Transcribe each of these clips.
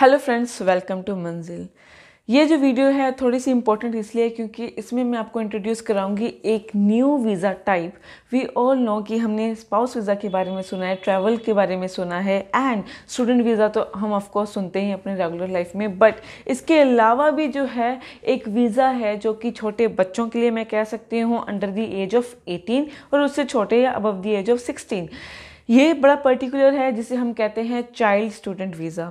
hello friends welcome to मंजिल ये जो वीडियो है थोड़ी सी इंपॉर्टेंट इसलिए क्योंकि इसमें मैं आपको इंट्रोड्यूस कराऊंगी एक new visa type we all know कि हमने स्पाउस वीज़ा के बारे में सुना है ट्रैवल के बारे में सुना है एंड स्टूडेंट वीज़ा तो हम ऑफकोर्स सुनते हैं अपने रेगुलर लाइफ में बट इसके अलावा भी जो है एक वीज़ा है जो कि छोटे बच्चों के लिए मैं कह सकती हूँ under the age of eighteen और उससे छोटे या above the age of sixteen ये बड़ा पर्टिकुलर है जिसे हम कहते हैं चाइल्ड स्टूडेंट वीज़ा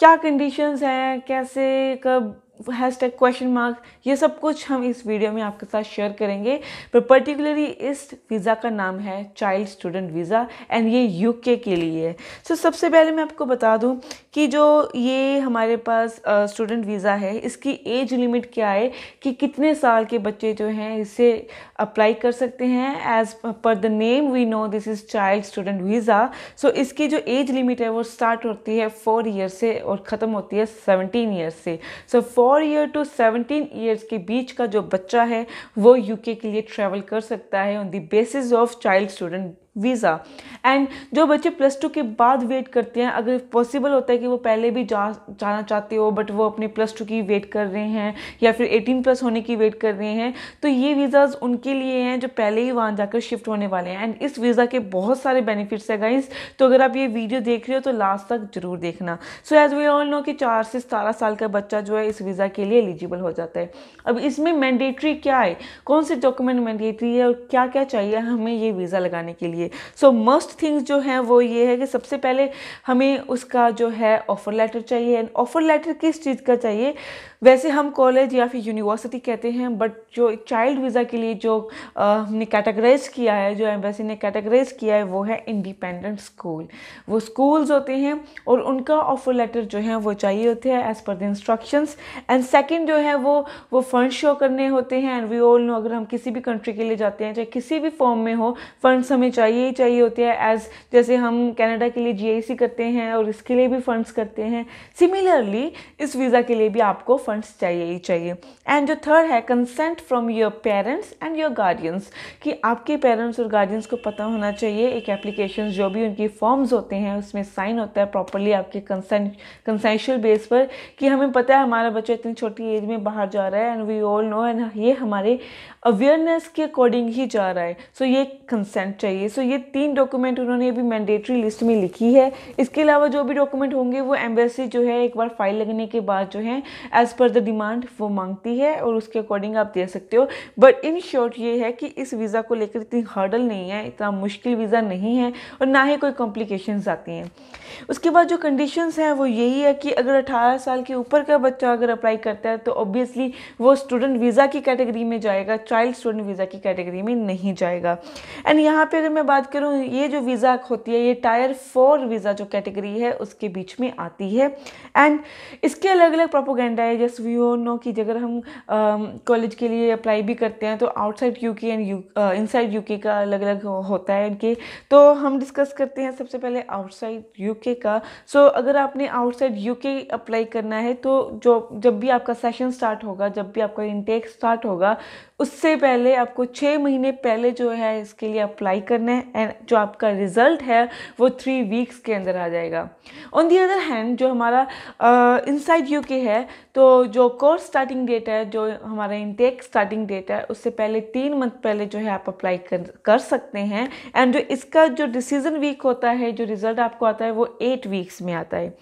क्या कंडीशंस हैं कैसे कब हैश टैग क्वेश्चन मार्क ये सब कुछ हम इस वीडियो में आपके साथ शेयर करेंगे पर पर्टिकुलरली इस वीज़ा का नाम है चाइल्ड स्टूडेंट वीज़ा एंड ये यूके के लिए है सो so, सबसे पहले मैं आपको बता दूं कि जो ये हमारे पास स्टूडेंट uh, वीज़ा है इसकी एज लिमिट क्या है कि कितने साल के बच्चे जो हैं इसे अप्लाई कर सकते हैं एज़ पर the name we know this is child student visa so इसकी जो एज लिमिट है वो स्टार्ट होती है फोर ईयर से और ख़त्म होती है सेवनटीन ईयर से so so, four four year to seventeen years के बीच का जो बच्चा है वो यूके के लिए ट्रैवल कर सकता है on the basis of child student visa and जो बच्चे प्लस टू के बाद वेट करते हैं अगर पॉसिबल होता है कि वो पहले भी जा जाना चाहते हो बट वो अपने प्लस टू की वेट कर रहे हैं या फिर एटीन प्लस होने की वेट कर रहे हैं तो ये वीज़ाज़ उनके लिए हैं जो पहले ही वहाँ जाकर शिफ्ट होने वाले हैं एंड इस वीज़ा के बहुत सारे बेनिफिट्स हैं गाइज तो अगर आप ये वीडियो देख रहे हो तो लास्ट तक ज़रूर देखना so as we all know कि चार से सतारह साल का बच्चा जो है इस वीज़ा के लिए एलिजिबल हो जाता है अब इसमें मैंडेटरी क्या है कौन से डॉक्यूमेंट मैंडेटरी है और क्या क्या चाहिए हमें ये वीज़ा लगाने के लिए चाहिए सो मस्ट थिंग्स जो हैं वो ये है कि सबसे पहले हमें उसका जो है ऑफ़र लेटर चाहिए एंड ऑफ़र लेटर किस चीज़ का चाहिए वैसे हम कॉलेज या फिर यूनिवर्सिटी कहते हैं बट जो चाइल्ड वीज़ा के लिए जो हमने कैटेगराइज किया है जो एम्बेसी ने कैटेगराइज किया है वो है इंडिपेंडेंट स्कूल वो स्कूल्स होते हैं और उनका ऑफर लेटर जो है वो चाहिए होते हैं एज़ पर द इंस्ट्रक्शंस एंड सेकेंड जो है वो वो फंड शो करने होते हैं एंड वी ऑल नो अगर हम किसी भी कंट्री के लिए जाते हैं चाहे किसी भी फॉर्म में हो फंड्स हमें चाहिए ही चाहिए होते हैं एज जैसे हम कैनेडा के लिए जी करते हैं और इसके लिए भी फंड्स करते हैं सिमिलरली इस वीज़ा के लिए भी आपको फंड्स चाहिए ही चाहिए एंड जो थर्ड है consent from your parents and your guardians कि आपके पेरेंट्स और गार्जियंस को पता होना चाहिए एक एप्लीकेशन जो भी उनकी फॉर्म्स होते हैं उसमें साइन होता है प्रॉपरली आपके कंसेंट बेस पर कि हमें पता है हमारा बच्चा इतनी छोटी एज में बाहर जा रहा है and we all know and ये हमारे अवेयरनेस के अकॉर्डिंग ही जा रहा है सो so, ये कंसेंट चाहिए सो so, ये तीन डॉक्यूमेंट उन्होंने अभी मैंडेटरी लिस्ट में लिखी है इसके अलावा जो भी डॉक्यूमेंट होंगे वो एम्बेसी जो है एक बार फाइल लगने के बाद जो है एज़ पर द डिमांड वो मांगती है और उसके अकॉर्डिंग आप दे सकते हो बट इन शॉर्ट ये है कि इस वीज़ा को लेकर इतनी हर्डल नहीं है इतना मुश्किल वीज़ा नहीं है और ना ही कोई कॉम्प्लिकेशन आती हैं उसके बाद जो कंडीशंस हैं वो यही है कि अगर 18 साल के ऊपर का बच्चा अगर अप्लाई करता है तो ऑब्वियसली वो स्टूडेंट वीज़ा की कैटेगरी में जाएगा चाइल्ड स्टूडेंट वीज़ा की कैटेगरी में नहीं जाएगा एंड यहाँ पे अगर मैं बात करूँ ये जो वीज़ा होती है ये टायर फोर वीज़ा जो कैटेगरी है उसके बीच में आती है एंड इसके अलग अलग प्रोपोगेंडा है एस वी ओ नो की जगह हम कॉलेज के लिए अप्लाई भी करते हैं तो outside UK and you inside UK का अलग अलग होता है इनके तो हम डिस्कस करते हैं सबसे पहले आउटसाइड यू के का सो so, अगर आपने आउटसाइड यू के अप्लाई करना है तो जो जब भी आपका सेशन स्टार्ट होगा जब भी आपका इनटेक स्टार्ट होगा उससे पहले आपको छः महीने पहले जो है इसके लिए अप्लाई करना है एंड जो आपका रिज़ल्ट है वो थ्री वीक्स के अंदर आ जाएगा ऑन दी अदर हैंड जो हमारा इनसाइड यू के है तो जो कोर्स स्टार्टिंग डेट है जो हमारा इनटेक स्टार्टिंग डेट है उससे पहले तीन मंथ पहले जो है आप अप्लाई कर कर सकते हैं एंड जो इसका जो डिसीजन वीक होता है जो रिजल्ट आपको आता है वो एट वीक्स में आता है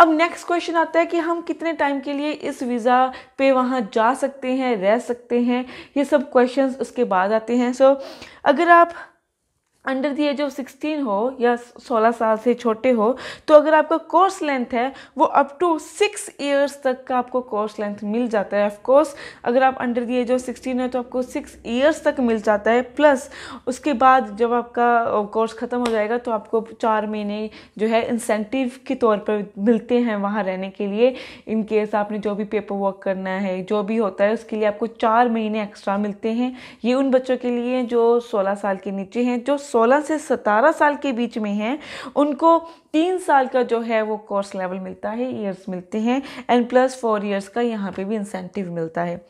अब नेक्स्ट क्वेश्चन आता है कि हम कितने टाइम के लिए इस वीज़ा पे वहाँ जा सकते हैं रह सकते हैं ये सब क्वेश्चंस उसके बाद आते हैं सो so, अगर आप under the age of sixteen हो या सोलह साल से छोटे हो तो अगर आपका कोर्स लेंथ है वो अप टू सिक्स ईयर्स तक का आपको कोर्स लेंथ मिल जाता है ऑफकोर्स अगर आप under the age of sixteen है तो आपको सिक्स ईयर्स तक मिल जाता है प्लस उसके बाद जब आपका कोर्स ख़त्म हो जाएगा तो आपको चार महीने जो है इंसेंटिव के तौर पर मिलते हैं वहाँ रहने के लिए इन केस आपने जो भी पेपर वर्क करना है जो भी होता है उसके लिए आपको चार महीने एक्स्ट्रा मिलते हैं ये उन बच्चों के लिए जो सोलह साल के नीचे हैं जो 16 से 17 साल के बीच में हैं उनको तीन साल का जो है वो कोर्स लेवल मिलता है ईयर्स मिलते हैं एंड प्लस फोर ईयर्स का यहाँ पे भी इंसेंटिव मिलता है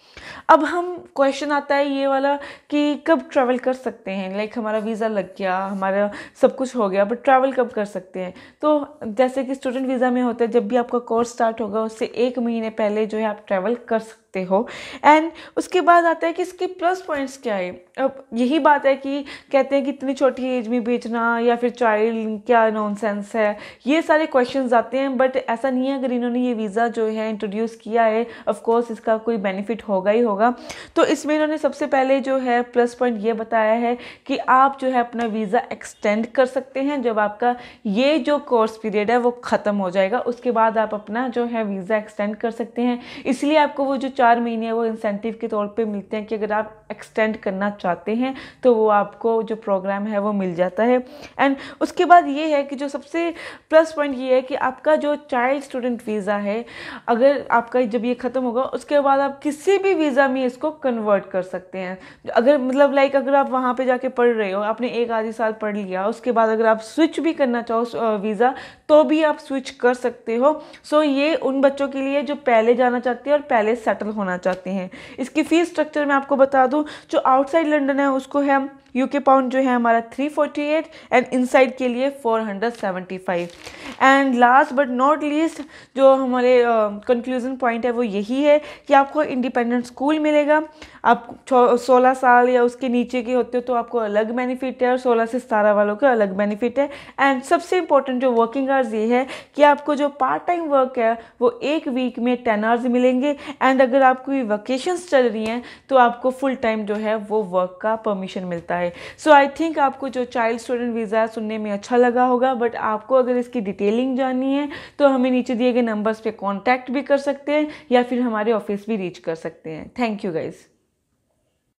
अब हम क्वेश्चन आता है ये वाला कि कब ट्रैवल कर सकते हैं लाइक हमारा वीज़ा लग गया हमारा सब कुछ हो गया बट ट्रैवल कब कर सकते हैं तो जैसे कि स्टूडेंट वीज़ा में होता है जब भी आपका कोर्स स्टार्ट होगा उससे एक महीने पहले जो है आप ट्रैवल कर सकते सकते हो एंड उसके बाद आता है कि इसके प्लस पॉइंट्स क्या है अब यही बात है कि कहते हैं कि इतनी छोटी एज में बेचना या फिर चाइल्ड क्या नॉनसेंस है ये सारे क्वेश्चन आते हैं बट ऐसा नहीं है अगर इन्होंने ये वीज़ा जो है इंट्रोड्यूस किया है ऑफकोर्स इसका कोई बेनिफिट होगा ही होगा तो इसमें इन्होंने सबसे पहले जो है प्लस पॉइंट ये बताया है कि आप जो है अपना वीज़ा एक्सटेंड कर सकते हैं जब आपका ये जो कोर्स पीरियड है वो ख़त्म हो जाएगा उसके बाद आप अपना जो है वीज़ा एक्सटेंड कर सकते हैं इसलिए आपको वो जो चार महीने वो इंसेंटिव के तौर पे मिलते हैं कि अगर आप एक्सटेंड करना चाहते हैं तो वो आपको जो प्रोग्राम है वो मिल जाता है एंड उसके बाद ये है कि जो सबसे प्लस पॉइंट ये है कि आपका जो चाइल्ड स्टूडेंट वीज़ा है अगर आपका जब ये ख़त्म होगा उसके बाद आप किसी भी वीज़ा में इसको कन्वर्ट कर सकते हैं अगर मतलब लाइक अगर आप वहाँ पर जाके पढ़ रहे हो आपने एक आधे साल पढ़ लिया उसके बाद अगर आप स्विच भी करना चाहो वीज़ा तो भी आप स्विच कर सकते हो सो so, ये उन बच्चों के लिए जो पहले जाना चाहते हैं और पहले सेटल होना चाहते हैं इसकी फ़ीस स्ट्रक्चर मैं आपको बता दूँ जो आउटसाइड लंडन है उसको है यूके पाउंड जो है हमारा 348 एंड इनसाइड के लिए 475 and last but not least जो हमारे कंक्लूजन uh, पॉइंट है वो यही है कि आपको इंडिपेंडेंट स्कूल मिलेगा आप सोलह साल या उसके नीचे के होते हो तो आपको अलग बेनिफिट है और सोलह से सतारह वालों का अलग बेनिफिट है एंड सबसे इंपॉर्टेंट जो वर्किंग आवर्स ये है कि आपको जो पार्ट टाइम वर्क है वो एक वीक में टेन आवर्स मिलेंगे एंड अगर आपकी वकेशंस चल रही हैं तो आपको फुल टाइम जो है वो वर्क का परमिशन मिलता है सो आई थिंक आपको जो चाइल्ड स्टूडेंट वीज़ा सुनने में अच्छा लगा होगा बट आपको अगर इसकी डिटेल डिटेलिंग जाननी है तो हमें नीचे दिए गए नंबर्स पे कांटेक्ट भी कर सकते हैं या फिर हमारे ऑफिस भी रीच कर सकते हैं थैंक यू गाइज़